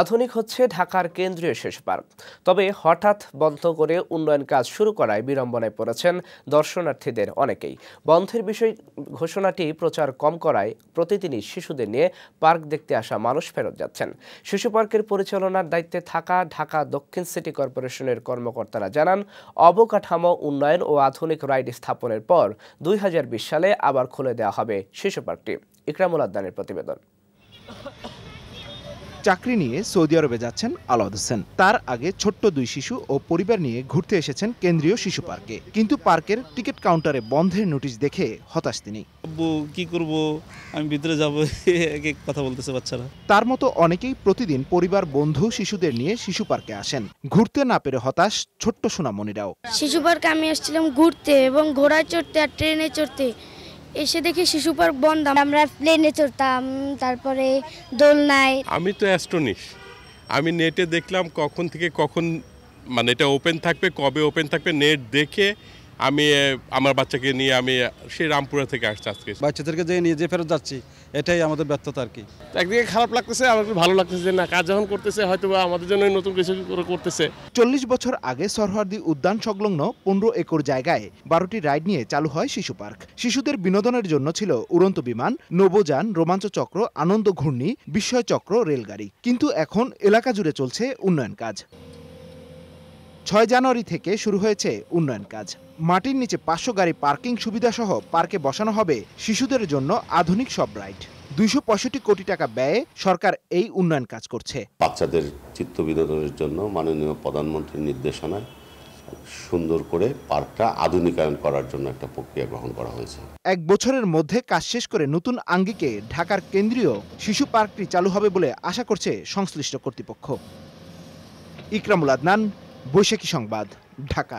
আধুনিক হচ্ছে ঢাকার কেন্দ্রীয় শেষ পার্ক তবে হঠাৎ বন্ধ করে উন্নয়ন কাজ শুরু করায় বিড়ম্বনায় পড়েছেন দর্শনার্থীদের অনেকেই বন্ধের বিষয় ঘোষণাটি প্রচার কম করায় প্রতিদিনই শিশুদের নিয়ে পার্ক দেখতে আসা মানুষ ফেরত যাচ্ছেন শিশু পার্কের পরিচালনার দায়িত্বে থাকা ঢাকা দক্ষিণ সিটি কর্পোরেশনের কর্মকর্তারা জানান অবকাঠামো উন্নয়ন ও আধুনিক রাইড স্থাপনের পর দুই সালে আবার খুলে দেওয়া হবে শিশু পার্কটি ইকরামুল আদানের প্রতিবেদন চাকরি নিয়ে সৌদি আরবে যাচ্ছেন আলাউদ হোসেন তার আগে ছোট্ট দুই শিশু ও পরিবার নিয়ে ঘুরতে এসেছেন কেন্দ্রীয় শিশু পার্কে কিন্তু পার্কের টিকিট কাউন্টারে বন্ধের নোটিশ দেখে হতাশ তিনি কি করব আমি ভিতরে যাব কথা বলতেছে বাচ্চারা তার মতো অনেকেই প্রতিদিন পরিবার বন্ধু শিশুদের নিয়ে শিশু পার্কে আসেন ঘুরতে না পেরে হতাশ ছোট্ট সোনামণিরাও শিশু পার্কে আমি এসেছিলাম ঘুরতে এবং ঘোড়ায় চড়তে আর ট্রেনে চড়তে এসে দেখি শিশু পার্ক বন্ধ আমরা প্লেনে চড়তাম তারপরে দোলনায় আমি তো অ্যাস্ট্রোনিশ আমি নেটে দেখলাম কখন থেকে কখন মানে এটা ওপেন থাকবে কবে ওপেন থাকবে নেট দেখে আমি আমার বাচ্চাকে নিয়ে আমি সেই রামপুরা থেকে আসছি আজকে বাচ্চাদেরকে যে নিয়ে যে ফেরত যাচ্ছি এটাই আমাদের ব্যর্থতা আর কি একদিকে খারাপ লাগতেছে আমার ভালো লাগতেছে যে না কাজ যখন করতেছে হয়তো আমাদের জন্য নতুন কিছু করতেছে চল্লিশ বছর আগে সরহার্দি উদ্যান সংলগ্ন পনেরো একর জায়গায় বারোটি রাইড নিয়ে চালু হয় শিশু পার্ক শিশুদের বিনোদনের জন্য ছিল উড়ন্ত বিমান নবযান রোমাঞ্চ চক্র আনন্দ ঘূর্ণি বিস্ময় চক্র রেলগাড়ি কিন্তু এখন এলাকা জুড়ে চলছে উন্নয়ন কাজ ছয় জানুয়ারি থেকে শুরু হয়েছে উন্নয়ন কাজ মাটির নিচে পাঁচশো গাড়ি পার্কিং সুবিধাসহ পার্কে বসানো হবে শিশুদের জন্য আধুনিক সব রাইড দুইশো কোটি টাকা ব্যয়ে সরকার এই উন্নয়ন কাজ করছে বাচ্চাদের চিত্ত বিনোদনের জন্য মাননীয় প্রধানমন্ত্রীর নির্দেশনায় সুন্দর করে পার্কটা আধুনিকায়ন করার জন্য একটা প্রক্রিয়া গ্রহণ করা হয়েছে এক বছরের মধ্যে কাজ শেষ করে নতুন আঙ্গিকে ঢাকার কেন্দ্রীয় শিশু পার্কটি চালু হবে বলে আশা করছে সংশ্লিষ্ট কর্তৃপক্ষ ইকরামুল আদনান বৈশাখী সংবাদ ঢাকা